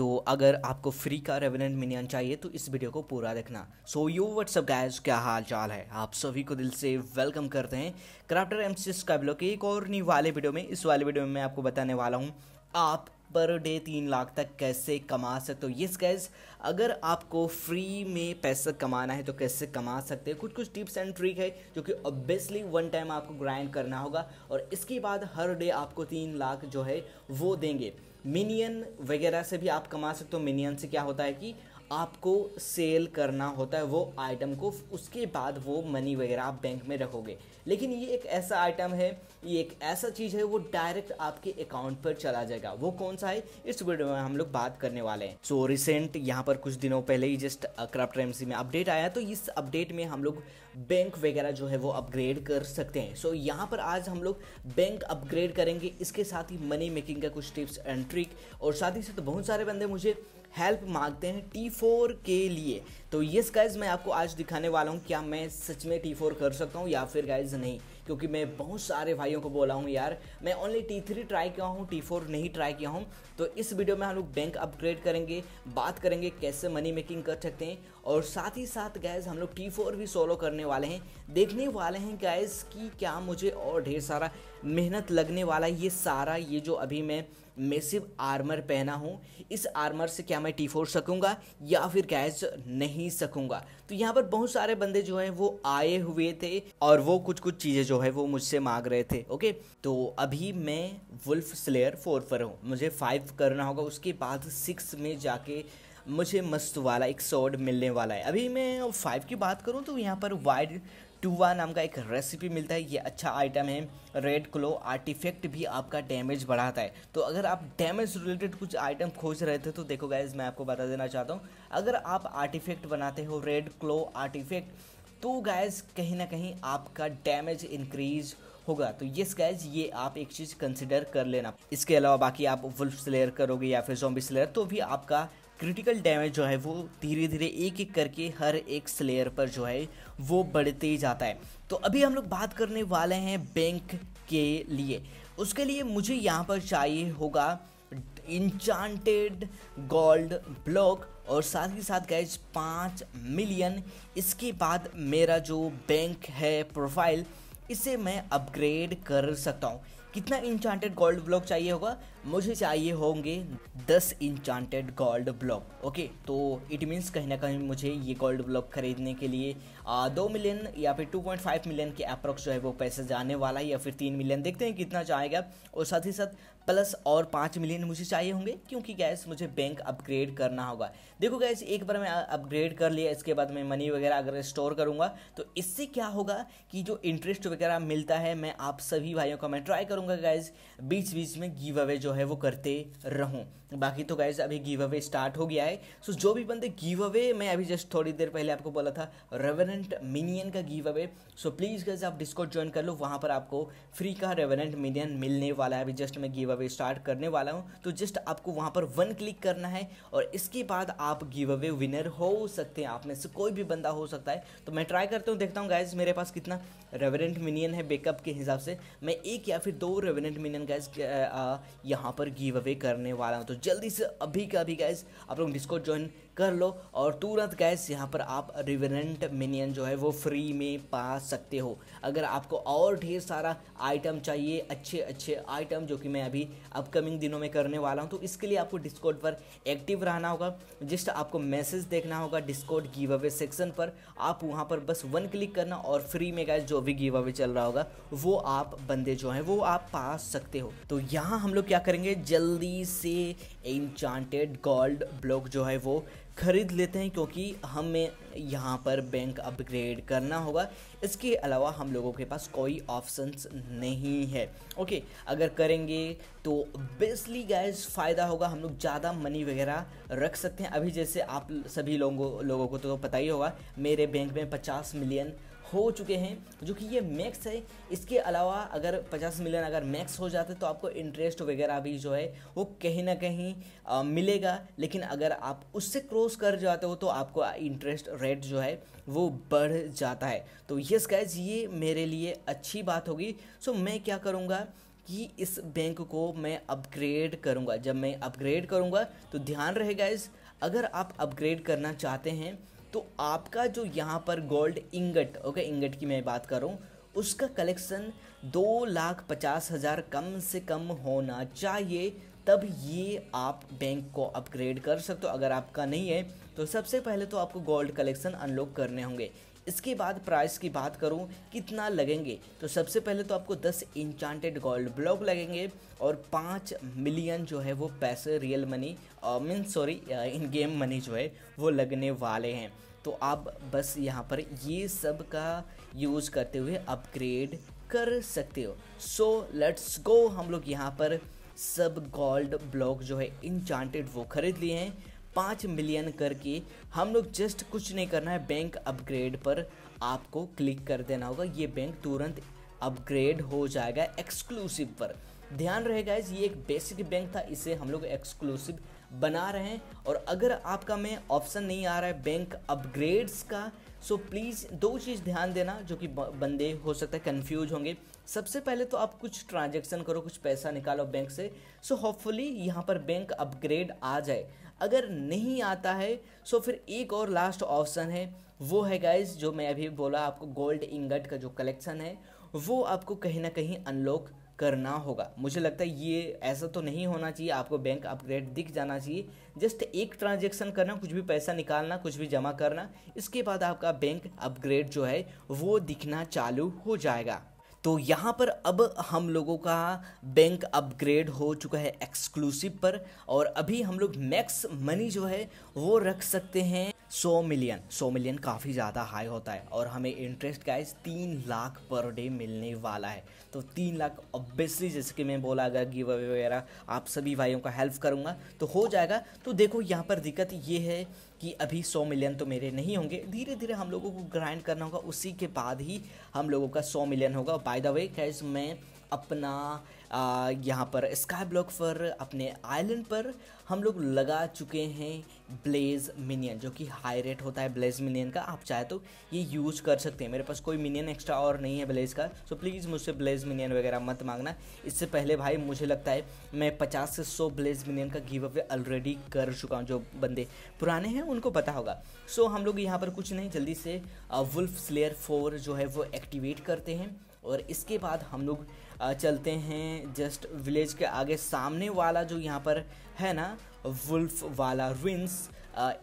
तो अगर आपको फ्री का रेवनेंट मिनियन चाहिए तो इस वीडियो को पूरा देखना सो यू व्हाट्सअप गैस क्या हाल चाल है आप सभी को दिल से वेलकम करते हैं क्राफ्टर एम सी के एक और नी वाले वीडियो में इस वाले वीडियो में मैं आपको बताने वाला हूँ आप पर डे तीन लाख तक कैसे कमा सकते हो ये गैस अगर आपको फ्री में पैसा कमाना है तो कैसे कमा सकते हैं कुछ कुछ टिप्स एंड ट्रिक है जो कि ऑब्वियसली वन टाइम आपको ग्राइंड करना होगा और इसके बाद हर डे आपको तीन लाख जो है वो देंगे मिनियन वगैरह से भी आप कमा सकते हो मिनियन से क्या होता है कि आपको सेल करना होता है वो आइटम को उसके बाद वो मनी वगैरह आप बैंक में रखोगे लेकिन ये एक ऐसा आइटम है ये एक ऐसा चीज़ है वो डायरेक्ट आपके अकाउंट पर चला जाएगा वो कौन सा है इस वीडियो में हम लोग बात करने वाले हैं सो रिसेंट यहाँ पर कुछ दिनों पहले ही जस्ट क्राफ्ट एमसी में अपडेट आया तो इस अपडेट में हम लोग बैंक वगैरह जो है वो अपग्रेड कर सकते हैं सो so, यहाँ पर आज हम लोग बैंक अपग्रेड करेंगे इसके साथ ही मनी मेकिंग का कुछ टिप्स एंड ट्रिक और साथ ही साथ बहुत सारे बंदे मुझे हेल्प मांगते हैं टी फोर के लिए तो यस गाइज मैं आपको आज दिखाने वाला हूँ क्या मैं सच में टी फोर कर सकता हूँ या फिर गाइज नहीं क्योंकि मैं बहुत सारे भाइयों को बोला हूँ यार मैं ओनली टी थ्री ट्राई किया हूँ टी फोर नहीं ट्राई किया हूँ तो इस वीडियो में हम लोग बैंक अपग्रेड करेंगे बात करेंगे कैसे मनी मेकिंग कर सकते हैं और साथ ही साथ गैज हम लोग टी फोर भी सोलो करने वाले हैं देखने वाले हैं गैज कि क्या मुझे और ढेर सारा मेहनत लगने वाला है ये सारा ये जो अभी मैं मेसिव आर्मर पहना हूँ इस आर्मर से क्या मैं टी फोर सकूँगा या फिर गैस नहीं सकूँगा तो यहाँ पर बहुत सारे बंदे जो हैं वो आए हुए थे और वो कुछ कुछ चीज़ें जो है वो मुझसे मांग रहे थे ओके तो अभी मैं वुल्फ स्लेयर फोर पर हूँ मुझे फाइव करना होगा उसके बाद सिक्स में जाके मुझे मस्त वाला एक सॉर्ड मिलने वाला है अभी मैं फाइव की बात करूँ तो यहाँ पर वाइड टूवा नाम का एक रेसिपी मिलता है ये अच्छा आइटम है रेड क्लो आर्टिफैक्ट भी आपका डैमेज बढ़ाता है तो अगर आप डैमेज रिलेटेड कुछ आइटम खोज रहे थे तो देखो गाइज मैं आपको बता देना चाहता हूँ अगर आप आर्टिफैक्ट बनाते हो रेड क्लो आर्टिफैक्ट तो गाइज कहीं ना कहीं आपका डैमेज इंक्रीज होगा तो येस गाइज ये आप एक चीज़ कंसिडर कर लेना इसके अलावा बाकी आप वुल्फ स्लेयर करोगे या फिर जॉम्बी स्लेयर तो भी आपका क्रिटिकल डैमेज जो है वो धीरे धीरे एक एक करके हर एक स्लेयर पर जो है वो बढ़ते ही जाता है तो अभी हम लोग बात करने वाले हैं बैंक के लिए उसके लिए मुझे यहाँ पर चाहिए होगा इंचांटेड गोल्ड ब्लॉक और साथ ही साथ गैज पाँच मिलियन इसके बाद मेरा जो बैंक है प्रोफाइल इसे मैं अपग्रेड कर सकता हूँ कितना इंचांटेड गोल्ड ब्लॉक चाहिए होगा मुझे चाहिए होंगे दस इंचांटेड गोल्ड ब्लॉक ओके तो इट मीन्स कहीं ना कहीं मुझे ये गोल्ड ब्लॉक खरीदने के लिए दो मिलियन या फिर टू पॉइंट फाइव मिलियन के अप्रोक्स जो है वो पैसे जाने वाला है या फिर तीन मिलियन देखते हैं कितना जाएगा और साथ ही साथ प्लस और पाँच मिलियन मुझे चाहिए होंगे क्योंकि गैस मुझे बैंक अपग्रेड करना होगा देखो गैस एक बार मैं अपग्रेड कर लिया इसके बाद मैं मनी वगैरह अगर स्टोर करूँगा तो इससे क्या होगा कि जो इंटरेस्ट वगैरह मिलता है मैं आप सभी भाइयों का मैं ट्राई करूँगा गैस बीच बीच में गिव अवे जो है वो करते रहूँ बाकी तो गाइज अभी गिव अवे स्टार्ट हो गया है सो जो भी बंदे गिव अवे मैं अभी जस्ट थोड़ी देर पहले आपको बोला था रेवरेंट मिनियन का give away so please guys आप डिस्कॉट ज्वाइन कर लो वहाँ पर आपको फ्री का रेवरेंट मिनियन मिलने वाला है अभी जस्ट मैं गिव अवे स्टार्ट करने वाला हूँ तो जस्ट आपको वहाँ पर वन क्लिक करना है और इसके बाद आप गिव अवे विनर हो सकते हैं आप में से कोई भी बंदा हो सकता है तो मैं ट्राई करता हूँ देखता हूँ गाइज मेरे पास कितना रेवरेंट मिनियन है बेकअप के हिसाब से मैं एक या फिर दो रेवरेंट मिनियन गाइज यहाँ पर गिव अवे करने वाला हूँ तो जल्दी से अभी का अभी गाइज आप लोग डिस्कॉर्ड ज्वाइन कर लो और तुरंत गैस यहाँ पर आप रिवरेंट मिनियन जो है वो फ्री में पा सकते हो अगर आपको और ढेर सारा आइटम चाहिए अच्छे अच्छे आइटम जो कि मैं अभी अपकमिंग दिनों में करने वाला हूँ तो इसके लिए आपको डिस्कॉर्ड पर एक्टिव रहना होगा जस्ट आपको मैसेज देखना होगा डिस्कॉर्ड गिव अवे सेक्शन पर आप वहाँ पर बस वन क्लिक करना और फ्री में गैस जो भी गिव अवे चल रहा होगा वो आप बंदे जो हैं वो आप पा सकते हो तो यहाँ हम लोग क्या करेंगे जल्दी से इंचांटेड गोल्ड ब्लॉक जो है वो ख़रीद लेते हैं क्योंकि हमें यहाँ पर बैंक अपग्रेड करना होगा इसके अलावा हम लोगों के पास कोई ऑप्शंस नहीं है ओके अगर करेंगे तो बेसली गैस फ़ायदा होगा हम लोग ज़्यादा मनी वगैरह रख सकते हैं अभी जैसे आप सभी लोगों लोगों को तो पता ही होगा मेरे बैंक में पचास मिलियन हो चुके हैं जो कि ये मैक्स है इसके अलावा अगर 50 मिलियन अगर मैक्स हो जाते तो आपको इंटरेस्ट वगैरह भी जो है वो कहीं ना कहीं आ, मिलेगा लेकिन अगर आप उससे क्रॉस कर जाते हो तो आपको इंटरेस्ट रेट जो है वो बढ़ जाता है तो यस गैज ये मेरे लिए अच्छी बात होगी सो मैं क्या करूँगा कि इस बैंक को मैं अपग्रेड करूँगा जब मैं अपग्रेड करूँगा तो ध्यान रहेगा इस अगर आप अपग्रेड करना चाहते हैं तो आपका जो यहाँ पर गोल्ड इंगट ओके इंगट की मैं बात कर रहा हूँ उसका कलेक्शन दो लाख पचास हज़ार कम से कम होना चाहिए तब ये आप बैंक को अपग्रेड कर सकते हो अगर आपका नहीं है तो सबसे पहले तो आपको गोल्ड कलेक्शन अनलॉक करने होंगे इसके बाद प्राइस की बात करूँ कितना लगेंगे तो सबसे पहले तो आपको दस इंचांटेड गोल्ड ब्लॉक लगेंगे और पाँच मिलियन जो है वो पैसे real money mean sorry in game money जो है वो लगने वाले हैं तो आप बस यहाँ पर ये सब का यूज़ करते हुए अपग्रेड कर सकते हो सो लेट्स गो हम लोग यहाँ पर सब गोल्ड ब्लॉक जो है इंचांटेड वो खरीद लिए हैं पाँच मिलियन करके हम लोग जस्ट कुछ नहीं करना है बैंक अपग्रेड पर आपको क्लिक कर देना होगा ये बैंक तुरंत अपग्रेड हो जाएगा एक्सक्लूसिव पर ध्यान रहेगा इस ये एक बेसिक बैंक था इसे हम लोग एक्सक्लूसिव बना रहे हैं और अगर आपका में ऑप्शन नहीं आ रहा है बैंक अपग्रेड्स का सो प्लीज़ दो चीज़ ध्यान देना जो कि बंदे हो सकता है कंफ्यूज होंगे सबसे पहले तो आप कुछ ट्रांजैक्शन करो कुछ पैसा निकालो बैंक से सो होपफुली यहाँ पर बैंक अपग्रेड आ जाए अगर नहीं आता है सो फिर एक और लास्ट ऑप्शन है वो है गाइज जो मैं अभी बोला आपको गोल्ड इंगट का जो कलेक्शन है वो आपको कहीं ना कहीं अनलॉक करना होगा मुझे लगता है ये ऐसा तो नहीं होना चाहिए आपको बैंक अपग्रेड दिख जाना चाहिए जस्ट एक ट्रांजेक्शन करना कुछ भी पैसा निकालना कुछ भी जमा करना इसके बाद आपका बैंक अपग्रेड जो है वो दिखना चालू हो जाएगा तो यहाँ पर अब हम लोगों का बैंक अपग्रेड हो चुका है एक्सक्लूसिव पर और अभी हम लोग मैक्स मनी जो है वो रख सकते हैं सौ मिलियन सौ मिलियन काफ़ी ज़्यादा हाई होता है और हमें इंटरेस्ट इस तीन लाख पर डे मिलने वाला है तो तीन लाख ऑब्वियसली जैसे कि मैं बोला अगर गिव अवे वगैरह आप सभी भाइयों का हेल्प करूँगा तो हो जाएगा तो देखो यहाँ पर दिक्कत ये है कि अभी सौ मिलियन तो मेरे नहीं होंगे धीरे धीरे हम लोगों को ग्राइंड करना होगा उसी के बाद ही हम लोगों का सौ मिलियन होगा बाय द वे कैज मैं अपना यहाँ पर स्काई ब्लॉक पर अपने आइलैंड पर हम लोग लगा चुके हैं ब्लेज मिनियन जो कि हाई रेट होता है ब्लेज मिनियन का आप चाहे तो ये यूज कर सकते हैं मेरे पास कोई मिनियन एक्स्ट्रा और नहीं है ब्लेज का सो प्लीज़ मुझसे ब्लेज मिनियन वगैरह मत मांगना इससे पहले भाई मुझे लगता है मैं पचास से सौ ब्लेज मिनियन का गिव अवे ऑलरेडी कर चुका हूँ जो बंदे पुराने हैं उनको पता होगा सो हम लोग यहाँ पर कुछ नहीं जल्दी से वुल्फ स्लेयर फोर जो है वो एक्टिवेट करते हैं और इसके बाद हम लोग चलते हैं जस्ट विलेज के आगे सामने वाला जो यहाँ पर है ना वुल्फ वाला रुइंस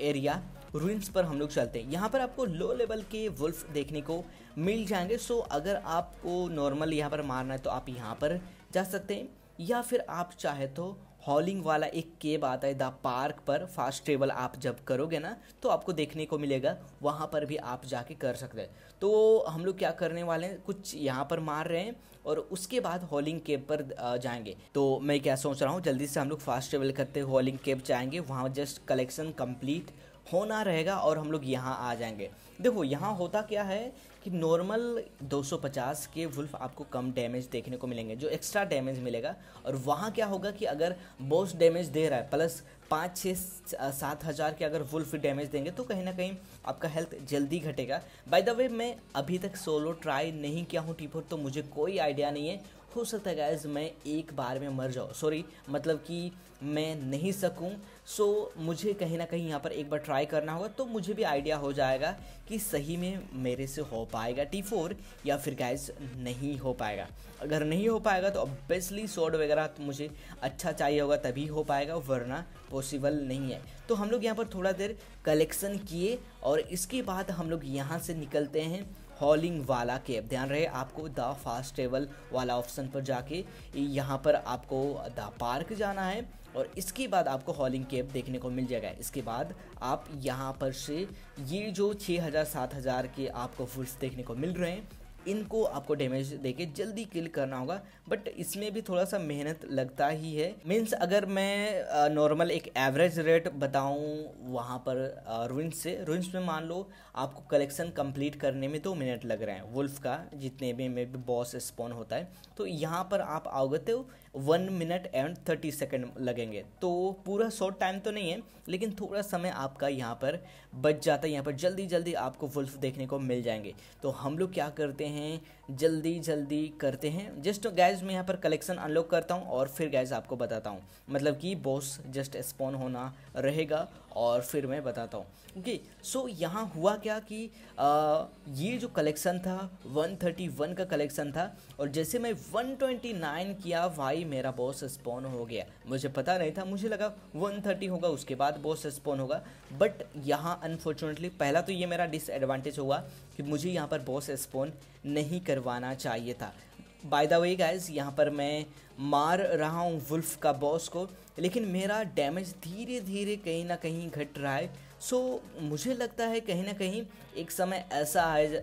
एरिया रूइंस पर हम लोग चलते हैं यहाँ पर आपको लो लेवल के वुल्फ देखने को मिल जाएंगे सो अगर आपको नॉर्मल यहाँ पर मारना है तो आप यहाँ पर जा सकते हैं या फिर आप चाहे तो हॉलिंग वाला एक केब आता है द पार्क पर फास्ट ट्रेवल आप जब करोगे ना तो आपको देखने को मिलेगा वहाँ पर भी आप जाके कर सकते हैं तो हम लोग क्या करने वाले हैं कुछ यहाँ पर मार रहे हैं और उसके बाद हॉलिंग केब पर जाएंगे तो मैं क्या सोच रहा हूँ जल्दी से हम लोग फास्ट ट्रेवल करते हॉलिंग केब जाएंगे वहाँ जस्ट कलेक्शन कंप्लीट होना रहेगा और हम लोग यहाँ आ जाएंगे देखो यहाँ होता क्या है कि नॉर्मल 250 के वुल्फ आपको कम डैमेज देखने को मिलेंगे जो एक्स्ट्रा डैमेज मिलेगा और वहाँ क्या होगा कि अगर बॉस डैमेज दे रहा है प्लस पाँच छः सात हज़ार के अगर वुल्फ डैमेज देंगे तो कहीं ना कहीं आपका हेल्थ जल्दी घटेगा बाय द वे मैं अभी तक सोलो ट्राई नहीं किया हूँ टीफोर तो मुझे कोई आइडिया नहीं है हो सकता है गैज़ मैं एक बार में मर जाऊँ सॉरी मतलब कि मैं नहीं सकूँ सो so, मुझे कहीं ना कहीं यहाँ पर एक बार ट्राई करना होगा तो मुझे भी आइडिया हो जाएगा कि सही में मेरे से हो पाएगा टी फोर या फिर गैस नहीं हो पाएगा अगर नहीं हो पाएगा तो ऑब्वियसली सोड वगैरह तो मुझे अच्छा चाहिए होगा तभी हो पाएगा वरना पॉसिबल नहीं है तो हम लोग यहाँ पर थोड़ा देर कलेक्शन किए और इसके बाद हम लोग यहाँ से निकलते हैं हॉलिंग वाला कैब ध्यान रहे आपको द फास्ट ट्रेवल वाला ऑप्शन पर जाके यहाँ पर आपको द पार्क जाना है और इसके बाद आपको हॉलिंग कैब देखने को मिल जाएगा इसके बाद आप यहाँ पर से ये जो 6000 7000 के आपको फुल्स देखने को मिल रहे हैं इनको आपको डैमेज देके जल्दी किल करना होगा बट इसमें भी थोड़ा सा मेहनत लगता ही है मीन्स अगर मैं नॉर्मल एक एवरेज रेट बताऊँ वहाँ पर रुइंस से रुइंस में मान लो आपको कलेक्शन कंप्लीट करने में दो तो मिनट लग रहे हैं वुल्फ का जितने भी में बॉस स्पॉन होता है तो यहाँ पर आप आओगे हो तो one minute and thirty second लगेंगे तो पूरा शॉर्ट टाइम तो नहीं है लेकिन थोड़ा समय आपका यहाँ पर बच जाता है यहाँ पर जल्दी जल्दी आपको वुल्फ देखने को मिल जाएंगे तो हम लोग क्या करते हैं जल्दी जल्दी करते हैं जस्ट गैज मैं यहाँ पर कलेक्शन अनलॉक करता हूँ और फिर गैज आपको बताता हूँ मतलब कि बॉस जस्ट स्पॉन होना रहेगा और फिर मैं बताता हूँ ओके सो यहाँ हुआ क्या कि आ, ये जो कलेक्शन था 131 का कलेक्शन था और जैसे मैं 129 किया भाई मेरा बॉस स्पॉन हो गया मुझे पता नहीं था मुझे लगा 130 होगा उसके बाद बॉस स्पॉन होगा बट यहाँ अनफॉर्चुनेटली पहला तो ये मेरा डिसएडवांटेज हुआ कि मुझे यहाँ पर बॉस स्पॉन नहीं कर करवाना चाहिए था बाय द वे गाइज यहाँ पर मैं मार रहा हूँ वुल्फ का बॉस को लेकिन मेरा डैमेज धीरे धीरे कहीं ना कहीं घट रहा है सो मुझे लगता है कहीं ना कहीं एक समय ऐसा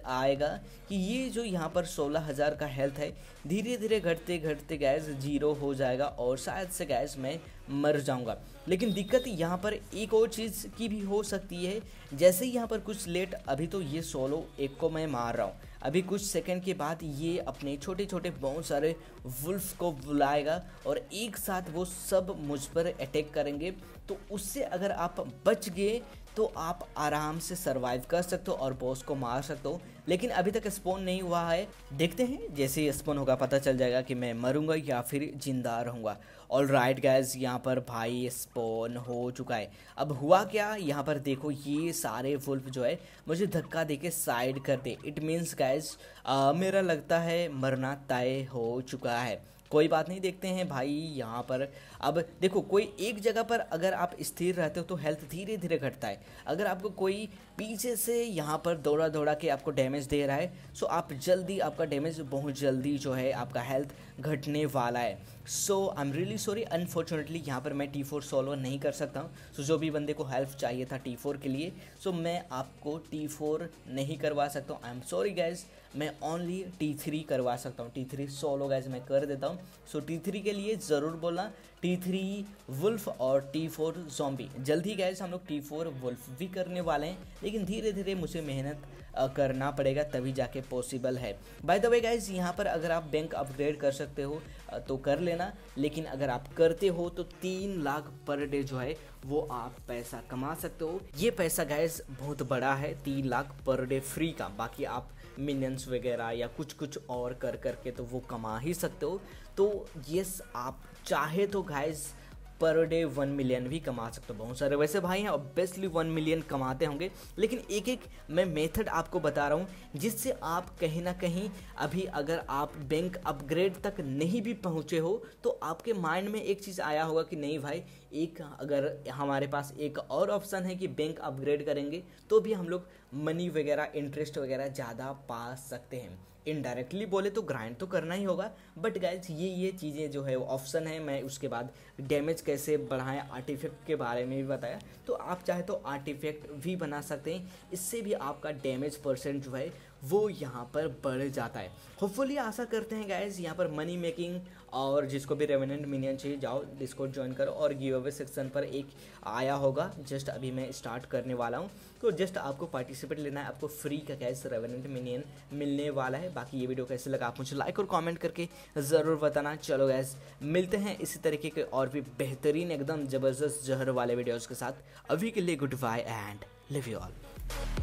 आएगा कि ये जो यहाँ पर सोलह हज़ार का हेल्थ है धीरे धीरे घटते घटते गैस जीरो हो जाएगा और शायद से गैस मैं मर जाऊँगा लेकिन दिक्कत यहाँ पर एक और चीज़ की भी हो सकती है जैसे ही यहाँ पर कुछ लेट अभी तो ये सोलो एक को मैं मार रहा हूँ अभी कुछ सेकंड के बाद ये अपने छोटे छोटे बहुत सारे वुल्फ को बुलाएगा और एक साथ वो सब मुझ पर अटैक करेंगे तो उससे अगर आप बच गए तो आप आराम से सर्वाइव कर सकते हो और बॉस को मार सकता हूँ लेकिन अभी तक स्पोन नहीं हुआ है देखते हैं जैसे ही स्पोन होगा पता चल जाएगा कि मैं मरूंगा या फिर जिंदा रहूंगा और राइट गैस यहाँ पर भाई स्पोन हो चुका है अब हुआ क्या यहाँ पर देखो ये सारे वुल्फ जो है मुझे धक्का दे के साइड कर दे इट मीन्स गैस मेरा लगता है मरना तय हो चुका है कोई बात नहीं देखते हैं भाई यहाँ पर अब देखो कोई एक जगह पर अगर आप स्थिर रहते हो तो हेल्थ धीरे धीरे घटता है अगर आपको कोई पीछे से यहाँ पर दौड़ा दौड़ा के आपको डैमेज दे रहा है सो आप जल्दी आपका डैमेज बहुत जल्दी जो है आपका हेल्थ घटने वाला है so I am really sorry unfortunately यहाँ पर मैं टी फोर सॉल्व नहीं कर सकता हूँ सो so, जो भी बंदे को हेल्प चाहिए था टी फोर के लिए सो so, मैं आपको टी फोर नहीं करवा सकता हूँ आई एम सॉरी गैज़ मैं ओनली टी थ्री करवा सकता हूँ टी थ्री सोलो गैज मैं कर देता हूँ सो टी थ्री के लिए ज़रूर बोलना टी थ्री वुल्फ और टी फोर जॉम्बी जल्द ही गैस हम लोग टी फोर वुल्फ भी करने वाले हैं लेकिन धीरे धीरे मुझे मेहनत करना पड़ेगा तभी जाके पॉसिबल है बाय द वे गाइज यहाँ पर अगर आप बैंक अपग्रेड कर सकते हो तो कर लेना लेकिन अगर आप करते हो तो तीन लाख पर डे जो है वो आप पैसा कमा सकते हो ये पैसा गाइज बहुत बड़ा है तीन लाख पर डे फ्री का बाकी आप मिनियंस वगैरह या कुछ कुछ और कर करके तो वो कमा ही सकते हो तो यस आप चाहे तो guys per day one million भी कमा सकते हो बहुत सारे वैसे भाई हैं हाँ, ऑब्वियसली वन मिलियन कमाते होंगे लेकिन एक एक मैं मेथड आपको बता रहा हूँ जिससे आप कहीं ना कहीं अभी अगर आप बैंक अपग्रेड तक नहीं भी पहुँचे हो तो आपके माइंड में एक चीज़ आया होगा कि नहीं भाई एक अगर हमारे पास एक और ऑप्शन है कि बैंक अपग्रेड करेंगे तो भी हम लोग मनी वगैरह इंटरेस्ट वगैरह ज़्यादा पा सकते हैं इनडायरेक्टली बोले तो ग्राइंड तो करना ही होगा बट गाइज ये ये चीज़ें जो है ऑप्शन है मैं उसके बाद डैमेज कैसे बढ़ाएं आर्टिफैक्ट के बारे में भी बताया तो आप चाहे तो आर्टिफैक्ट भी बना सकते हैं इससे भी आपका डैमेज परसेंट जो है वो यहाँ पर बढ़ जाता है होपफुली आशा करते हैं गाइज यहाँ पर मनी मेकिंग और जिसको भी रेवेनेंट मिनियन चाहिए जाओ डिस्कोड ज्वाइन करो और गिव अवे सेक्शन पर एक आया होगा जस्ट अभी मैं स्टार्ट करने वाला हूँ तो जस्ट आपको पार्टिसिपेट लेना है आपको फ्री का गैस रेवेनेंट मिनियन मिलने वाला है बाकी ये वीडियो कैसे लगा आप मुझे लाइक और कमेंट करके ज़रूर बताना चलो गैस मिलते हैं इसी तरीके के और भी बेहतरीन एकदम ज़बरदस्त जहर वाले वीडियोज़ के साथ अभी के लिए good bye and live you all